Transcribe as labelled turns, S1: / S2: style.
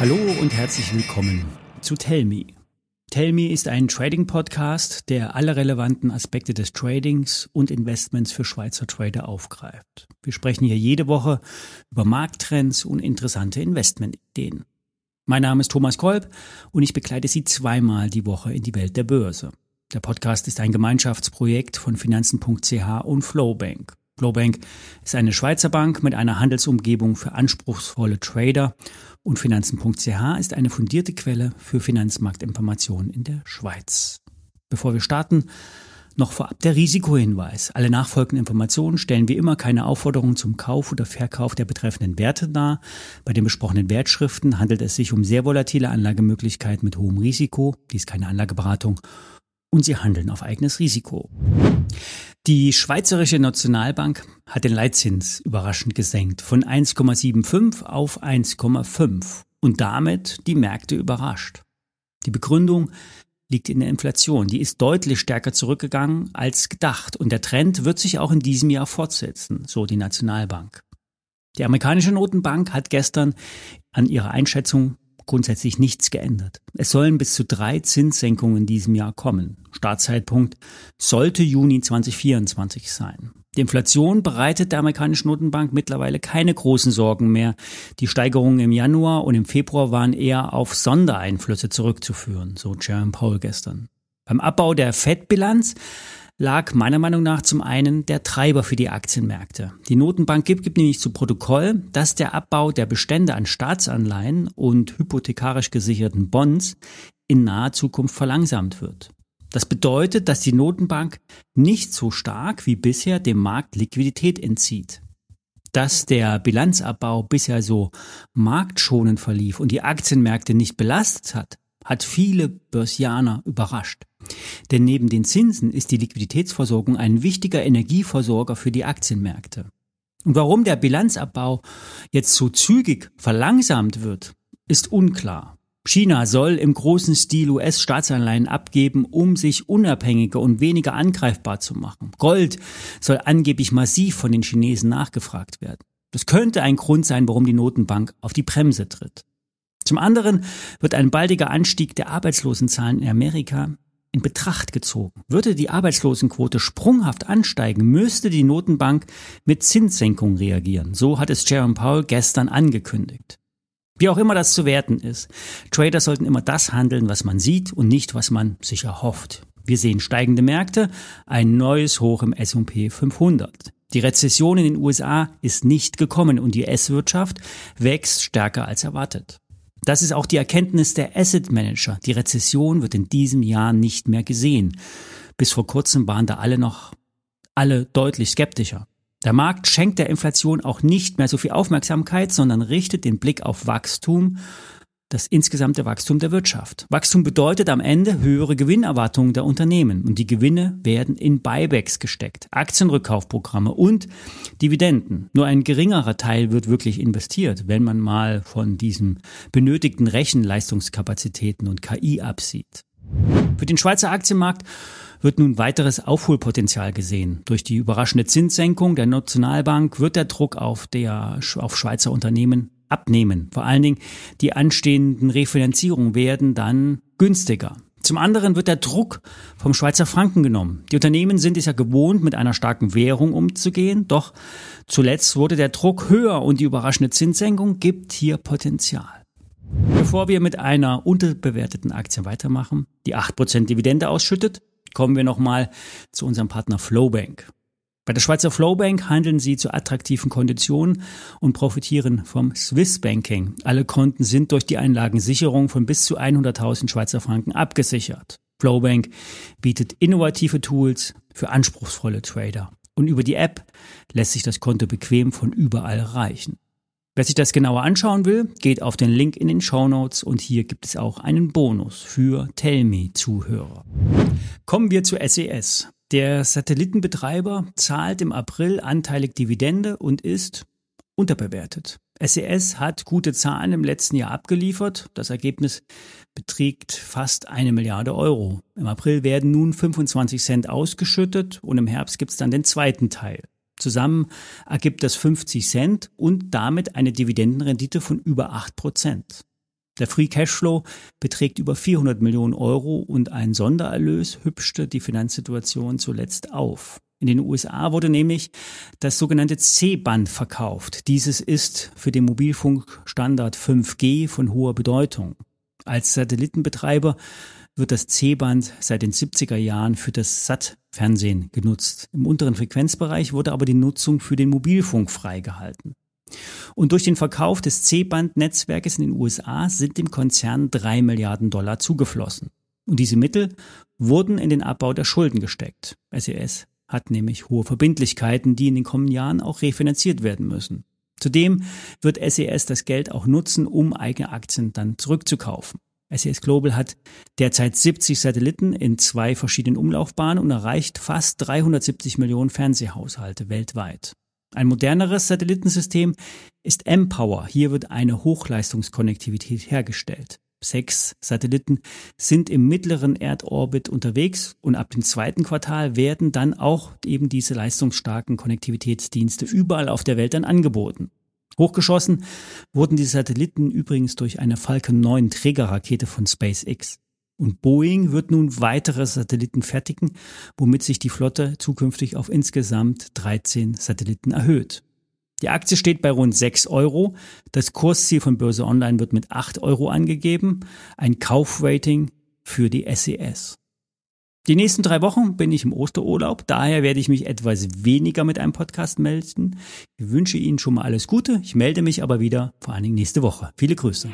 S1: Hallo und herzlich willkommen zu Tell Me. Tell Me ist ein Trading-Podcast, der alle relevanten Aspekte des Tradings und Investments für Schweizer Trader aufgreift. Wir sprechen hier jede Woche über Markttrends und interessante Investmentideen. Mein Name ist Thomas Kolb und ich begleite Sie zweimal die Woche in die Welt der Börse. Der Podcast ist ein Gemeinschaftsprojekt von Finanzen.ch und Flowbank. Blobank ist eine Schweizer Bank mit einer Handelsumgebung für anspruchsvolle Trader und Finanzen.ch ist eine fundierte Quelle für Finanzmarktinformationen in der Schweiz. Bevor wir starten, noch vorab der Risikohinweis. Alle nachfolgenden Informationen stellen wie immer keine Aufforderung zum Kauf oder Verkauf der betreffenden Werte dar. Bei den besprochenen Wertschriften handelt es sich um sehr volatile Anlagemöglichkeiten mit hohem Risiko. Dies ist keine Anlageberatung und sie handeln auf eigenes Risiko. Die Schweizerische Nationalbank hat den Leitzins überraschend gesenkt von 1,75 auf 1,5 und damit die Märkte überrascht. Die Begründung liegt in der Inflation. Die ist deutlich stärker zurückgegangen als gedacht und der Trend wird sich auch in diesem Jahr fortsetzen, so die Nationalbank. Die amerikanische Notenbank hat gestern an ihrer Einschätzung grundsätzlich nichts geändert. Es sollen bis zu drei Zinssenkungen in diesem Jahr kommen. Startzeitpunkt sollte Juni 2024 sein. Die Inflation bereitet der amerikanischen Notenbank mittlerweile keine großen Sorgen mehr. Die Steigerungen im Januar und im Februar waren eher auf Sondereinflüsse zurückzuführen, so Jerome Powell gestern. Beim Abbau der Fettbilanz lag meiner Meinung nach zum einen der Treiber für die Aktienmärkte. Die Notenbank gibt, gibt nämlich zu Protokoll, dass der Abbau der Bestände an Staatsanleihen und hypothekarisch gesicherten Bonds in naher Zukunft verlangsamt wird. Das bedeutet, dass die Notenbank nicht so stark wie bisher dem Markt Liquidität entzieht. Dass der Bilanzabbau bisher so marktschonend verlief und die Aktienmärkte nicht belastet hat, hat viele Börsianer überrascht. Denn neben den Zinsen ist die Liquiditätsversorgung ein wichtiger Energieversorger für die Aktienmärkte. Und warum der Bilanzabbau jetzt so zügig verlangsamt wird, ist unklar. China soll im großen Stil US-Staatsanleihen abgeben, um sich unabhängiger und weniger angreifbar zu machen. Gold soll angeblich massiv von den Chinesen nachgefragt werden. Das könnte ein Grund sein, warum die Notenbank auf die Bremse tritt. Zum anderen wird ein baldiger Anstieg der Arbeitslosenzahlen in Amerika in Betracht gezogen. Würde die Arbeitslosenquote sprunghaft ansteigen, müsste die Notenbank mit Zinssenkungen reagieren. So hat es Jerome Powell gestern angekündigt. Wie auch immer das zu werten ist, Trader sollten immer das handeln, was man sieht und nicht, was man sich erhofft. Wir sehen steigende Märkte, ein neues Hoch im S&P 500. Die Rezession in den USA ist nicht gekommen und die S-Wirtschaft wächst stärker als erwartet. Das ist auch die Erkenntnis der Asset Manager. Die Rezession wird in diesem Jahr nicht mehr gesehen. Bis vor kurzem waren da alle noch, alle deutlich skeptischer. Der Markt schenkt der Inflation auch nicht mehr so viel Aufmerksamkeit, sondern richtet den Blick auf Wachstum das insgesamte Wachstum der Wirtschaft. Wachstum bedeutet am Ende höhere Gewinnerwartungen der Unternehmen und die Gewinne werden in Buybacks gesteckt, Aktienrückkaufprogramme und Dividenden. Nur ein geringerer Teil wird wirklich investiert, wenn man mal von diesen benötigten Rechenleistungskapazitäten und KI absieht. Für den Schweizer Aktienmarkt wird nun weiteres Aufholpotenzial gesehen. Durch die überraschende Zinssenkung der Nationalbank wird der Druck auf, der, auf Schweizer Unternehmen abnehmen. Vor allen Dingen die anstehenden Refinanzierungen werden dann günstiger. Zum anderen wird der Druck vom Schweizer Franken genommen. Die Unternehmen sind es ja gewohnt, mit einer starken Währung umzugehen, doch zuletzt wurde der Druck höher und die überraschende Zinssenkung gibt hier Potenzial. Bevor wir mit einer unterbewerteten Aktie weitermachen, die 8% Dividende ausschüttet, kommen wir nochmal zu unserem Partner Flowbank. Bei der Schweizer Flowbank handeln sie zu attraktiven Konditionen und profitieren vom Swiss Banking. Alle Konten sind durch die Einlagensicherung von bis zu 100.000 Schweizer Franken abgesichert. Flowbank bietet innovative Tools für anspruchsvolle Trader. Und über die App lässt sich das Konto bequem von überall erreichen. Wer sich das genauer anschauen will, geht auf den Link in den Show Notes und hier gibt es auch einen Bonus für Tell Me zuhörer Kommen wir zu SES. E der Satellitenbetreiber zahlt im April anteilig Dividende und ist unterbewertet. SES e hat gute Zahlen im letzten Jahr abgeliefert. Das Ergebnis beträgt fast eine Milliarde Euro. Im April werden nun 25 Cent ausgeschüttet und im Herbst gibt es dann den zweiten Teil. Zusammen ergibt das 50 Cent und damit eine Dividendenrendite von über 8 Prozent. Der Free Cashflow beträgt über 400 Millionen Euro und ein Sondererlös hübschte die Finanzsituation zuletzt auf. In den USA wurde nämlich das sogenannte C-Band verkauft. Dieses ist für den Mobilfunkstandard 5G von hoher Bedeutung. Als Satellitenbetreiber wird das C-Band seit den 70er Jahren für das SAT-Fernsehen genutzt. Im unteren Frequenzbereich wurde aber die Nutzung für den Mobilfunk freigehalten. Und durch den Verkauf des C-Band-Netzwerkes in den USA sind dem Konzern drei Milliarden Dollar zugeflossen. Und diese Mittel wurden in den Abbau der Schulden gesteckt. SES e hat nämlich hohe Verbindlichkeiten, die in den kommenden Jahren auch refinanziert werden müssen. Zudem wird SES e das Geld auch nutzen, um eigene Aktien dann zurückzukaufen. SES e Global hat derzeit 70 Satelliten in zwei verschiedenen Umlaufbahnen und erreicht fast 370 Millionen Fernsehhaushalte weltweit. Ein moderneres Satellitensystem ist M-Power. Hier wird eine Hochleistungskonnektivität hergestellt. Sechs Satelliten sind im mittleren Erdorbit unterwegs und ab dem zweiten Quartal werden dann auch eben diese leistungsstarken Konnektivitätsdienste überall auf der Welt dann angeboten. Hochgeschossen wurden die Satelliten übrigens durch eine Falcon 9 Trägerrakete von SpaceX. Und Boeing wird nun weitere Satelliten fertigen, womit sich die Flotte zukünftig auf insgesamt 13 Satelliten erhöht. Die Aktie steht bei rund 6 Euro. Das Kursziel von Börse Online wird mit 8 Euro angegeben. Ein Kaufrating für die SES. E die nächsten drei Wochen bin ich im Osterurlaub, daher werde ich mich etwas weniger mit einem Podcast melden. Ich wünsche Ihnen schon mal alles Gute. Ich melde mich aber wieder, vor allen Dingen nächste Woche. Viele Grüße.